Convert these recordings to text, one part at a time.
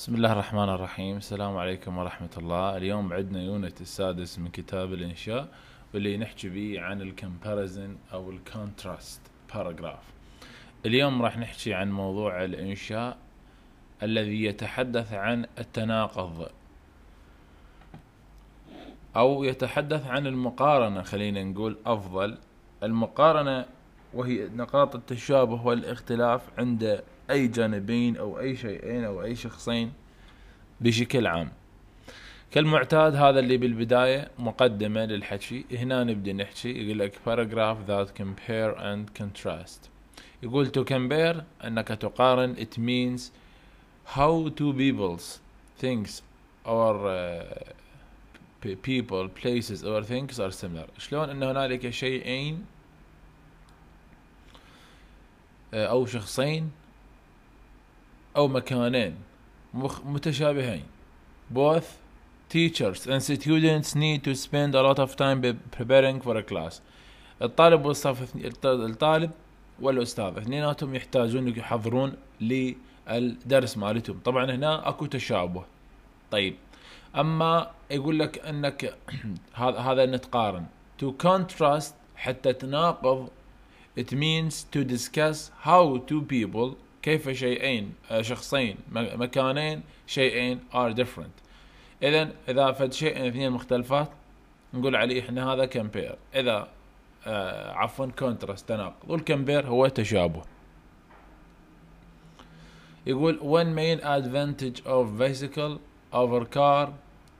بسم الله الرحمن الرحيم السلام عليكم ورحمة الله اليوم عندنا يونت السادس من كتاب الإنشاء واللي نحكي به عن الكمباريزن أو الكونتراست باراجراف اليوم راح نحكي عن موضوع الإنشاء الذي يتحدث عن التناقض أو يتحدث عن المقارنة خلينا نقول أفضل المقارنة وهي نقاط التشابه والاختلاف عند اي جانبين او اي شيئين او اي شخصين بشكل عام كالمعتاد هذا اللي بالبدايه مقدمه للحكي هنا نبدا نحكي يقول لك paragraph that compare and contrast يقول to compare انك تقارن it means how two peoples things or uh, people places or things are similar شلون ان هنالك شيئين او شخصين أو مكانين متشابهين both teachers and students need to spend a lot of time preparing for a class الطالب والصف الطالب والاستاذ اثنيناتهم يحتاجون يحضرون للدرس مالتهم طبعا هنا اكو تشابه طيب اما يقول لك انك هذا هذا نتقارن to contrast حتى تناقض it means to discuss how two people كيف شيئين آه، شخصين مكانين شيئين ار ديفرنت اذا اذا فد شيئين اثنين مختلفات نقول عليه احنا هذا كمبير اذا آه عفوا كونتراست تناقض والكمبير هو تشابه يقول one main advantage of bicycle over car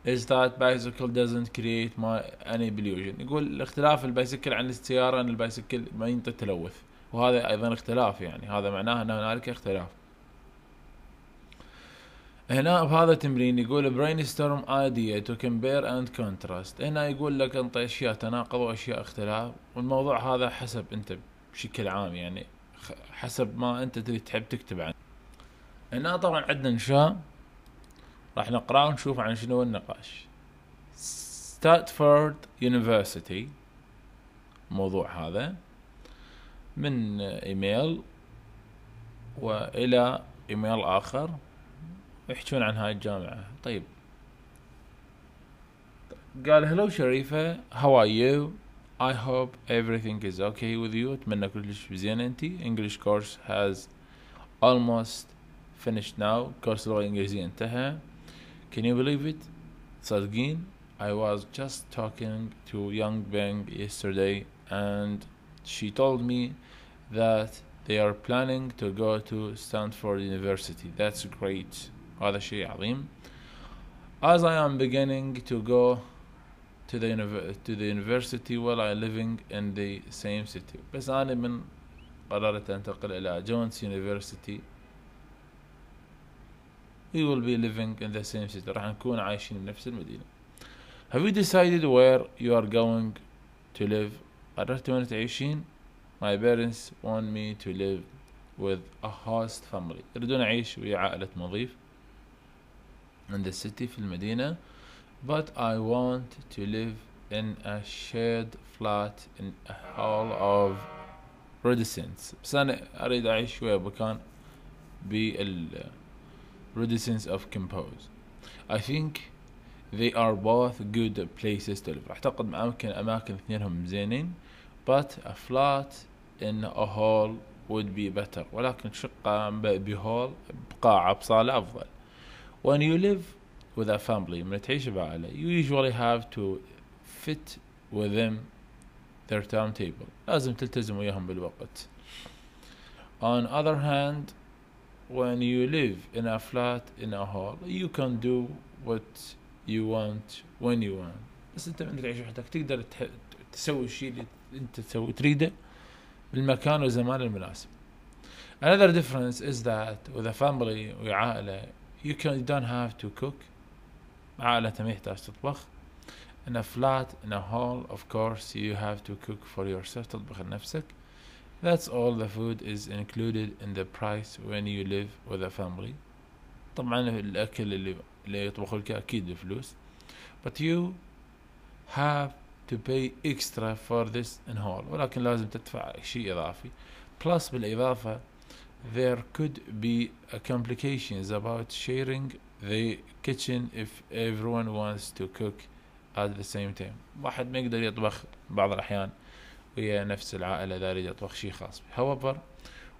is that bicycle doesn't create my any pollution يقول الاختلاف البايسكل عن السيارة ان البايسكل ما ينطي تلوث وهذا أيضا اختلاف يعني هذا معناه أن هنالك اختلاف هنا بهذا التمرين يقول برين ستورم ايديا تو كمبير اند كونتراست هنا يقول لك انت اشياء تناقض واشياء اختلاف والموضوع هذا حسب انت بشكل عام يعني حسب ما انت تريد تحب تكتب عنه هنا طبعا عندنا انشاء راح نقراه ونشوف عن شنو النقاش ستاتفورد يونيفرسيتي موضوع هذا من ايميل والى ايميل اخر ويحجون عن هاي الجامعه طيب قال هلو شريفه هاو ار يو I hope everything is okay with you. أتمنى كلش زين أنت. English course has almost finished now. كورس اللغة الإنجليزية انتهى. Can you believe it? صادقين. I was just talking to Young Bang yesterday and she told me that they are planning to go to Stanford University. That's great. As I am beginning to go to the to the university while I living in the same city. بس أنا من إلى جونز University. We will be living in the same city. راح نكون عايشين بنفس المدينة. Have you decided where you are going to live قررت وانا عايشين my parents want me to live with a host family يريدون أعيش ويا عائلة مضيف in the city في المدينة but I want to live in a shared flat in a hall of residence بس أنا أريد أعيش ويا مكان بال residence of compose I think they are both good places to live راح تقعد اماكن اثنينهم زينين but a flat in a hall would be better ولكن شقة بهول بقاعة بصالة أفضل when you live with a family من تعيش بعائلة you usually have to fit within their timetable لازم تلتزم وياهم بالوقت on other hand when you live in a flat in a hall you can do what you want when you want بس انت عندك عيش وحدك تقدر تسوي الشيء اللي انت تسوي تريده بالمكان والزمان المناسب another difference is that with a family you can you don't have to cook عائلة ما يحتاج تطبخ in a flat in a hall of course you have to cook for yourself تطبخ لنفسك That's all the food is included in the price when you live with a family. طبعا الأكل اللي اللي يطبخ لك اكيد بفلوس but you have to pay extra for this in whole ولكن لازم تدفع شيء اضافي plus بالاضافه there could be complications about sharing the kitchen if everyone wants to cook at the same time واحد ما يقدر يطبخ بعض الأحيان ويا نفس العائلة ذا يطبخ شيء خاص however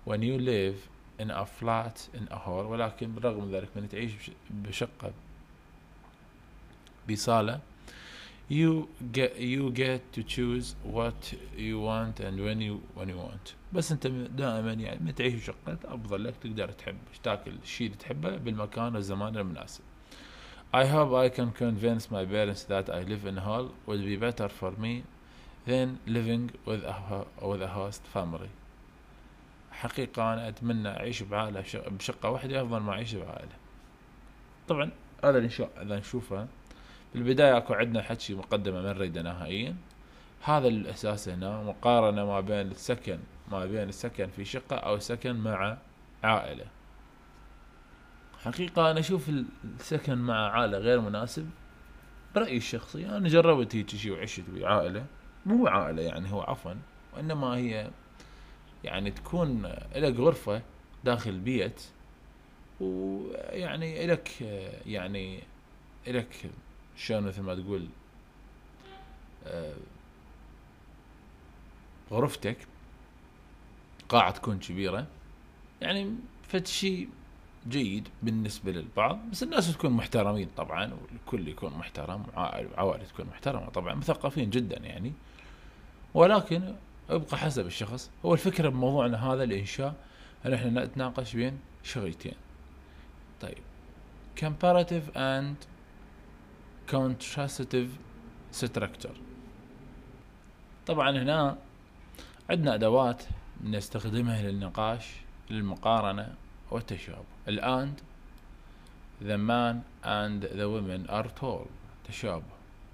when you live in a flat in a hall ولكن بالرغم من ذلك من تعيش بشقة بصالة you get you get to choose what you want and when you when you want بس انت دائما يعني من تعيش بشقة افضل لك تقدر تحب تاكل الشيء اللي تحبه بالمكان والزمان المناسب I hope I can convince my parents that I live in a hall would be better for me than living with a with a host family حقيقة أنا أتمنى أعيش بعائلة بشقة واحدة أفضل ما أعيش بعائلة طبعا هذا اللي إذا نشوفه بالبداية أكو عندنا حكي مقدمة من ريدة نهائيا هذا الأساس هنا مقارنة ما بين السكن ما بين السكن في شقة أو السكن مع عائلة حقيقة أنا أشوف السكن مع عائلة غير مناسب برأيي الشخصي أنا جربت هيك شيء وعشت ويا عائلة مو عائلة يعني هو عفوا وإنما هي يعني تكون لك غرفة داخل البيت ويعني لك يعني لك شلون مثل ما تقول آه، غرفتك قاعة تكون كبيرة يعني فتشي جيد بالنسبة للبعض بس الناس تكون محترمين طبعا والكل يكون محترم وعوائل تكون محترمة طبعا مثقفين جدا يعني ولكن يبقى حسب الشخص هو الفكرة بموضوعنا هذا الإنشاء أن احنا نتناقش بين شغلتين طيب comparative and contrastive structure طبعا هنا عندنا أدوات نستخدمها للنقاش للمقارنة والتشابه الاند the man and the women are tall تشابه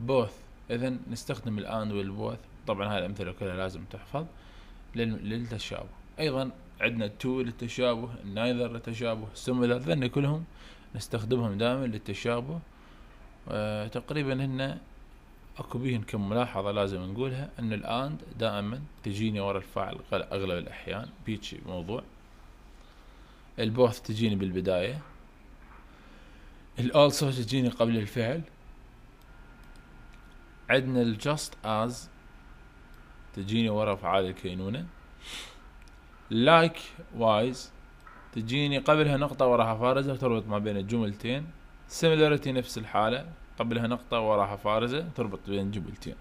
both إذا نستخدم الآن والبوث طبعا هذه امثله كلها لازم تحفظ للتشابه ايضا عندنا تو للتشابه نايذر للتشابه سيميلر ذن كلهم نستخدمهم دائما للتشابه آه تقريبا هن اكو بيهن كم ملاحظه لازم نقولها ان الاند دائما تجيني ورا الفاعل اغلب الاحيان بيتش موضوع البوث تجيني بالبدايه الالسو تجيني قبل الفعل عندنا الجاست از تجيني ورا افعال الكينونه لايك وايز تجيني قبلها نقطة وراها فارزة تربط ما بين الجملتين سيميلاريتي نفس الحالة قبلها نقطة وراها فارزة تربط بين الجملتين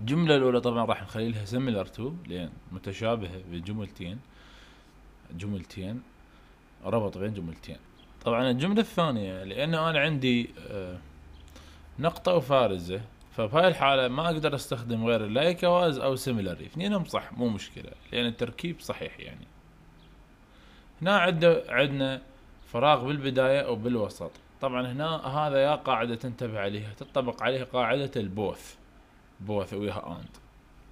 الجملة الأولى طبعا راح نخلي لها سيميلار تو لأن متشابهة بجملتين جملتين ربط بين جملتين طبعا الجملة الثانية لأنه أنا عندي آه، نقطة وفارزة فبهاي الحالة ما اقدر استخدم غير اللايكواز او سيميلاري اثنينهم صح مو مشكلة لان التركيب صحيح يعني هنا عندنا فراغ بالبداية او بالوسط طبعا هنا هذا يا قاعدة تنتبه عليها تطبق عليها قاعدة البوث بوث وياها اند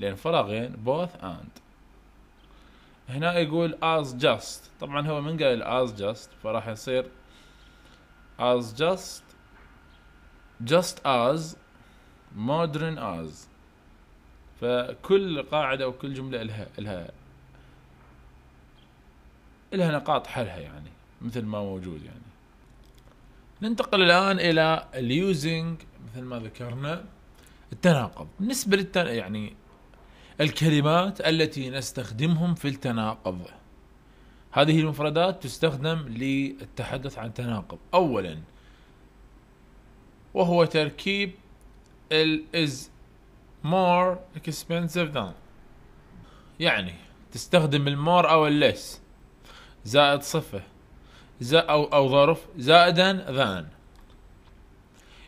لان فراغين بوث اند هنا يقول as just طبعا هو من قال as just فراح يصير as just just as مودرن از فكل قاعدة وكل جملة لها لها لها نقاط حلها يعني مثل ما موجود يعني ننتقل الآن إلى اليوزنج مثل ما ذكرنا التناقض بالنسبة للتن يعني الكلمات التي نستخدمهم في التناقض هذه المفردات تستخدم للتحدث عن تناقض أولا وهو تركيب ال is more expensive than يعني تستخدم المور او الليس زائد صفة زائد او او ظرف زائدا ذان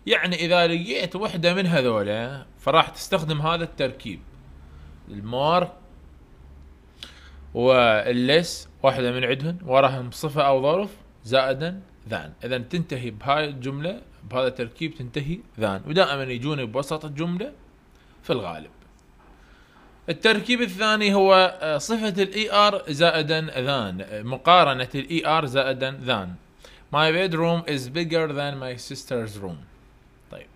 يعني اذا لقيت وحدة من هذولا فراح تستخدم هذا التركيب المور والليس واحدة من عندهم وراهم صفة او ظرف زائدا ذان اذا تنتهي بهاي الجملة بهذا التركيب تنتهي ذان ودائما يجون بوسط الجملة في الغالب التركيب الثاني هو آه، صفة الاي ار e زائدا ذان مقارنة الاي ار e زائدا ذان My bedroom is bigger than my sister's room طيب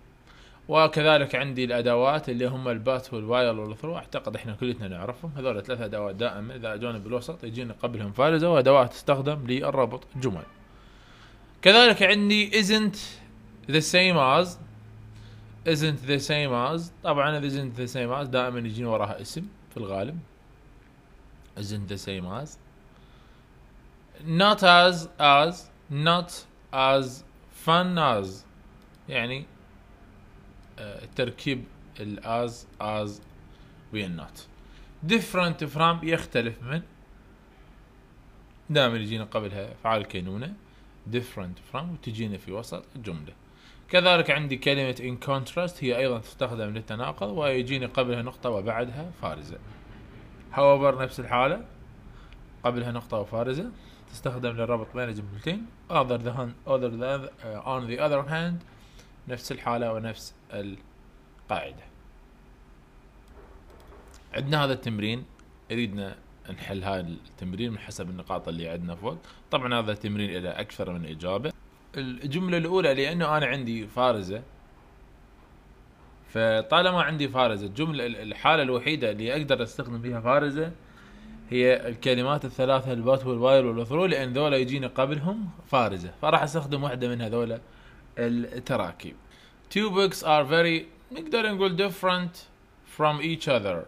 وكذلك عندي الادوات اللي هم البات والوايل والثرو اعتقد احنا كلنا نعرفهم هذول ثلاث ادوات دائما اذا اجونا بالوسط يجينا قبلهم فارزة وادوات تستخدم للربط الجمل كذلك عندي isn't the same as isn't the same as طبعا isn't the same as دائما يجينا وراها اسم في الغالب isn't the same as not as as not as fun as يعني آه، تركيب الاز از ويا النوت different from يختلف من دائما يجينا قبلها افعال كينونه different from وتجينا في وسط الجمله كذلك عندي كلمة in contrast هي أيضا تستخدم للتناقض ويجيني قبلها نقطة وبعدها فارزة however نفس الحالة قبلها نقطة وفارزة تستخدم للربط بين الجملتين other than other than uh, on the other hand نفس الحالة ونفس القاعدة عندنا هذا التمرين أريدنا نحل هذا التمرين من حسب النقاط اللي عندنا فوق طبعا هذا تمرين إلى أكثر من إجابة الجمله الاولى لانه انا عندي فارزه فطالما عندي فارزه الجمله الحاله الوحيده اللي اقدر استخدم فيها فارزه هي الكلمات الثلاثه البات والوايل والثرو لان ذولا يجيني قبلهم فارزه فراح استخدم واحده من هذولا التراكيب two books are very نقدر نقول different from each other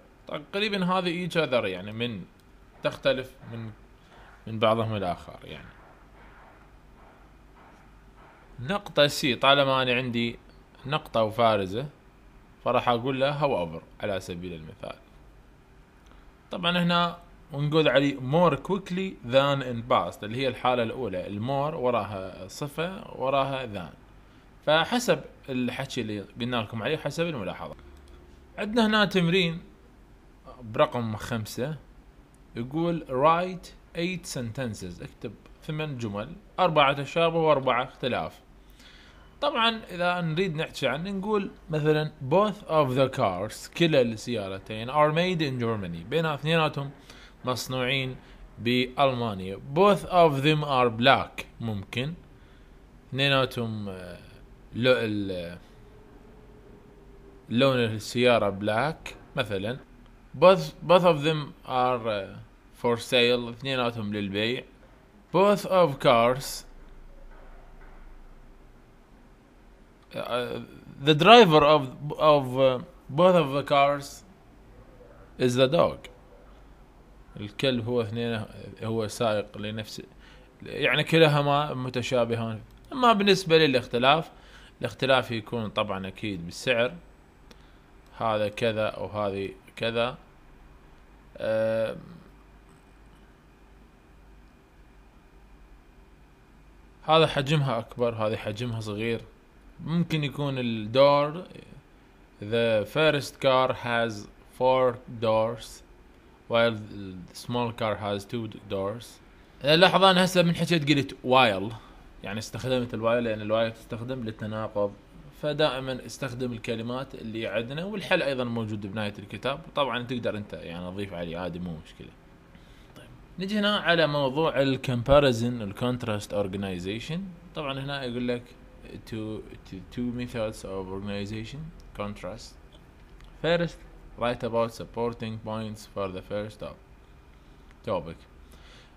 تقريبا هذه each other يعني من تختلف من من بعضهم الاخر يعني نقطة سي طالما أنا عندي نقطة وفارزة فراح أقول له هو أبر على سبيل المثال طبعا هنا ونقول عليه more quickly than in past اللي هي الحالة الأولى المور وراها صفة وراها than فحسب الحكي اللي قلنا لكم عليه حسب الملاحظة عندنا هنا تمرين برقم خمسة يقول write eight sentences اكتب ثمان جمل أربعة تشابه وأربعة اختلاف طبعا اذا نريد نحكي عنه نقول مثلا بوث اوف ذا كارز كلا السيارتين ار ميد ان جيرماني بين اثنيناتهم مصنوعين بالمانيا بوث اوف ذيم ار بلاك ممكن اثنيناتهم آه، آه، لون السياره بلاك مثلا both both of them are آه، for sale اثنيناتهم للبيع both of cars the driver of of uh, both of the cars is the dog الكلب هو اثنين هو سائق لنفس يعني كلاهما متشابهان اما بالنسبه للاختلاف الاختلاف يكون طبعا اكيد بالسعر هذا كذا او هذه كذا أه هذا حجمها اكبر هذه حجمها صغير ممكن يكون الدور the first car has four doors while the small car has two doors لاحظ انا هسه من حكيت قلت while يعني استخدمت الوايل لان الوايل تستخدم للتناقض فدائما استخدم الكلمات اللي عندنا والحل ايضا موجود بنهايه الكتاب طبعا تقدر انت يعني تضيف عليه عادي مو مشكله طيب نجي هنا على موضوع الكمباريزن الكونتراست اورجنايزيشن طبعا هنا يقول لك to, to two methods of organization contrast. First, write about supporting points for the first topic.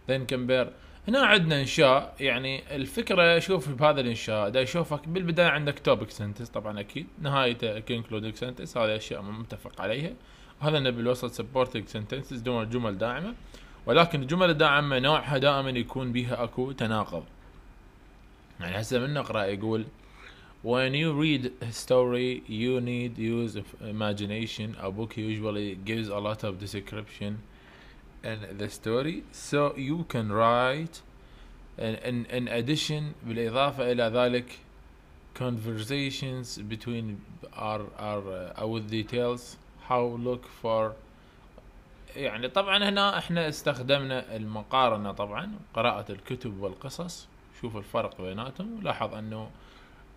Then compare هنا عندنا انشاء يعني الفكره شوف بهذا الانشاء دا اشوفك بالبدايه عندك توبك سنتس طبعا اكيد نهايته كونكلودنج sentence هذه اشياء متفق عليها وهذا نبي بالوسط سبورتنج سنتنسز دون جمل داعمه ولكن الجمل الداعمه نوعها دائما يكون بها اكو تناقض يعني هسه من نقرا يقول when you read a story you need use of imagination a book usually gives a lot of description in the story so you can write and in, in addition بالإضافة إلى ذلك conversations between our, our uh, with details how look for يعني طبعا هنا احنا استخدمنا المقارنة طبعا قراءة الكتب والقصص تشوف الفرق بيناتهم ولاحظ انه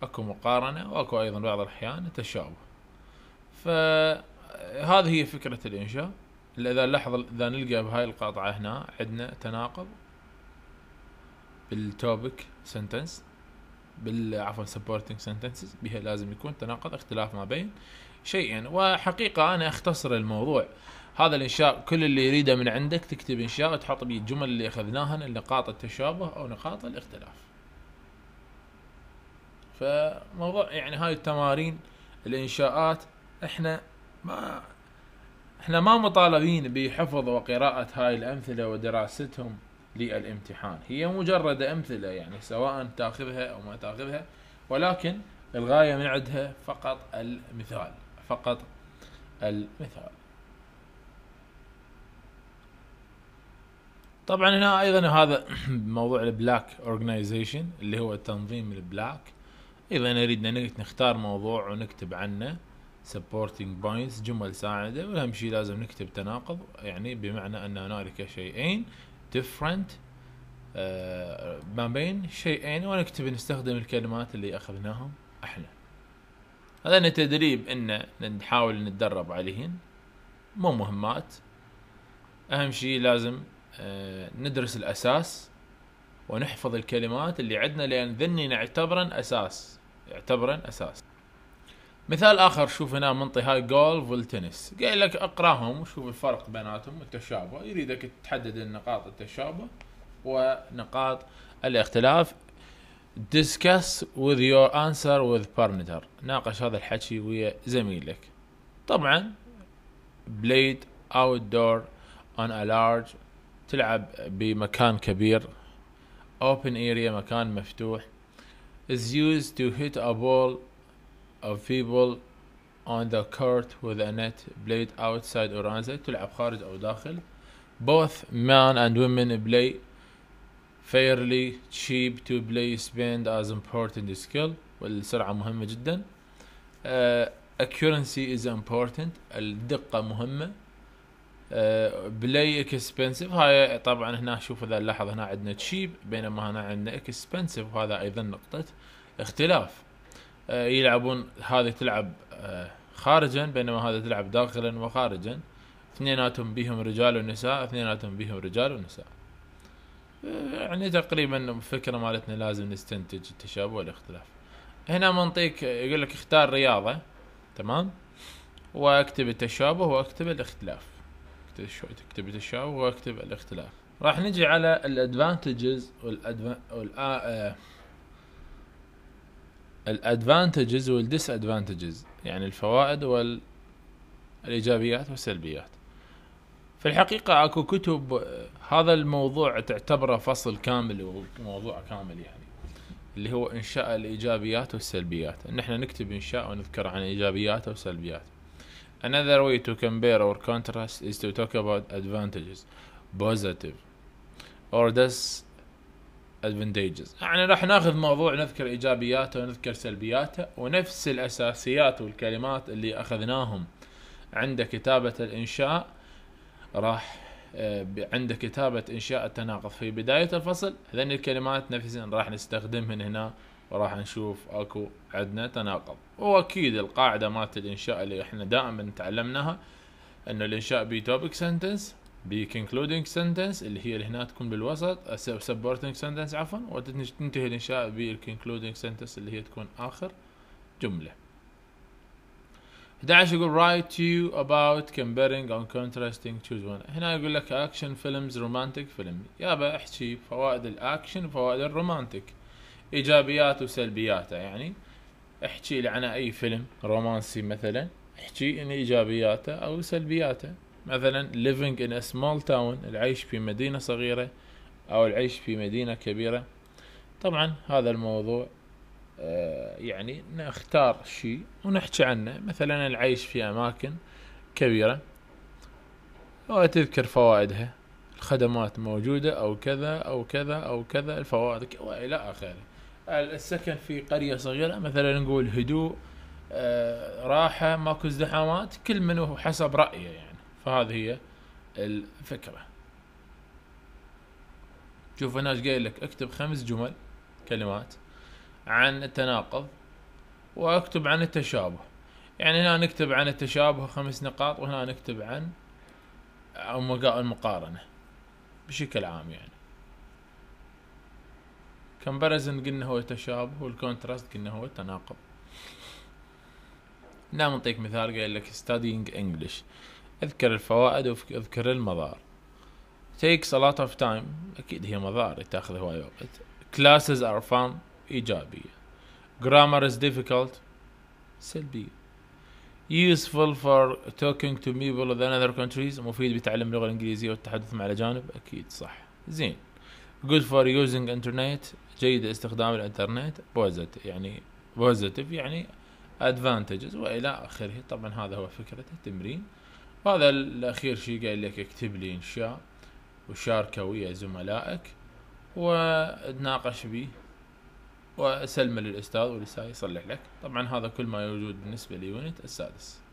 اكو مقارنه واكو ايضا بعض الاحيان تشابه فهذه هي فكره الانشاء اذا لاحظ اذا نلقى بهاي القاطعه هنا عندنا تناقض بالتوبك سنتنس بال عفوا سبورتنج سنتنسز بها لازم يكون تناقض اختلاف ما بين شيئين وحقيقه انا اختصر الموضوع هذا الانشاء كل اللي يريده من عندك تكتب انشاء وتحط بيه الجمل اللي اخذناها نقاط التشابه او نقاط الاختلاف فموضوع يعني هاي التمارين الانشاءات احنا ما احنا ما مطالبين بحفظ وقراءة هاي الامثلة ودراستهم للامتحان هي مجرد امثلة يعني سواء تاخذها او ما تاخذها ولكن الغاية من عندها فقط المثال فقط المثال طبعا هنا ايضا هذا موضوع البلاك اورجنايزيشن اللي هو تنظيم البلاك ايضا نريد نختار موضوع ونكتب عنه سبورتنج بوينتس جمل ساعدة والأهم شيء لازم نكتب تناقض يعني بمعنى أن هنالك شيئين different آه، ما بين شيئين ونكتب نستخدم الكلمات اللي أخذناهم إحنا هذا تدريب أن نحاول نتدرب عليهن مو مهمات أهم شيء لازم آه، ندرس الاساس ونحفظ الكلمات اللي عندنا لان ذني نعتبرا اساس يعتبرا اساس مثال اخر شوف هنا منطي هاي جولف والتنس قال لك اقراهم وشوف الفرق بيناتهم والتشابه يريدك تحدد النقاط التشابه ونقاط الاختلاف discuss with your answer with partner ناقش هذا الحكي ويا زميلك طبعا played outdoor on a large تلعب بمكان كبير open area مكان مفتوح is used to hit a ball of people on the court with a net played outside or inside تلعب خارج أو داخل both men and women play fairly cheap to play spend as important skill والسرعة مهمة جدا uh, accuracy is important الدقة مهمة آه، بلاي اكسبنسيف هاي طبعا هنا شوف اذا نلاحظ هنا عندنا تشيب بينما هنا عندنا اكسبنسيف وهذا ايضا نقطه اختلاف آه، يلعبون هذه تلعب آه، خارجا بينما هذا تلعب داخلا وخارجا اثنيناتهم بيهم رجال ونساء اثنيناتهم بيهم رجال ونساء يعني تقريبا فكرة مالتنا لازم نستنتج التشابه والاختلاف هنا منطيك يقول لك اختار رياضة تمام واكتب التشابه واكتب الاختلاف تكتب التشابه واكتب الاختلاف راح نجي على الادفانتجز والأدفا... الادفانتجز والديس ادفانتجز يعني الفوائد وال الايجابيات والسلبيات في الحقيقة اكو كتب آه، هذا الموضوع تعتبره فصل كامل وموضوع كامل يعني اللي هو انشاء الايجابيات والسلبيات ان احنا نكتب انشاء ونذكر عن ايجابياته وسلبياته Another way to compare or contrast is to talk about advantages, positive or disadvantages. يعني راح ناخذ موضوع نذكر ايجابياته ونذكر سلبياته ونفس الاساسيات والكلمات اللي اخذناهم عند كتابة الانشاء راح آه، عند كتابة انشاء التناقض في بداية الفصل هذين الكلمات نفسها راح نستخدمهن هنا وراح نشوف اكو عندنا تناقض واكيد القاعده مالت الانشاء اللي احنا دائما تعلمناها انه الانشاء بي توبك سنتنس بي concluding سنتنس اللي هي هنا تكون بالوسط سبورتنج سنتنس عفوا وتنتهي الانشاء بالكونكلودنج سنتنس اللي هي تكون اخر جمله 11 يقول write to you about comparing and contrasting choose one هنا يقول لك اكشن فيلمز romantic فيلم يابا احكي فوائد الاكشن وفوائد الرومانتك ايجابياته وسلبياته يعني احكي لي عن اي فيلم رومانسي مثلا احكي ان ايجابياته او سلبياته مثلا living in a small town العيش في مدينة صغيرة او العيش في مدينة كبيرة طبعا هذا الموضوع آه، يعني نختار شيء ونحكي عنه مثلا العيش في اماكن كبيرة وتذكر فوائدها الخدمات موجودة او كذا او كذا او كذا الفوائد والى اخره السكن في قريه صغيره مثلا نقول هدوء آه راحه ماكو ازدحامات كل من هو حسب رايه يعني فهذه هي الفكره شوف هنا ايش قايل لك اكتب خمس جمل كلمات عن التناقض واكتب عن التشابه يعني هنا نكتب عن التشابه خمس نقاط وهنا نكتب عن المقارنه بشكل عام يعني كمبارزن قلنا هو تشابه والكونتراست قلنا هو تناقض نعم نعطيك مثال قايل لك studying English اذكر الفوائد واذكر المضار takes a lot of time اكيد هي مضار تاخذ هواي وقت classes are fun ايجابيه grammar is difficult سلبيه useful for talking to people of other countries مفيد بتعلم اللغه الانجليزيه والتحدث مع الاجانب اكيد صح زين جود فور يوزنج انترنت جيد استخدام الانترنت بوزيتيف يعني بوزيتيف يعني ادفانتجز والى اخره طبعا هذا هو فكره التمرين وهذا الاخير شيء قال لك اكتب لي انشاء وشاركه ويا زملائك وتناقش بي وسلمه للاستاذ والاستاذ يصلح لك طبعا هذا كل ما يوجد بالنسبه ليونت السادس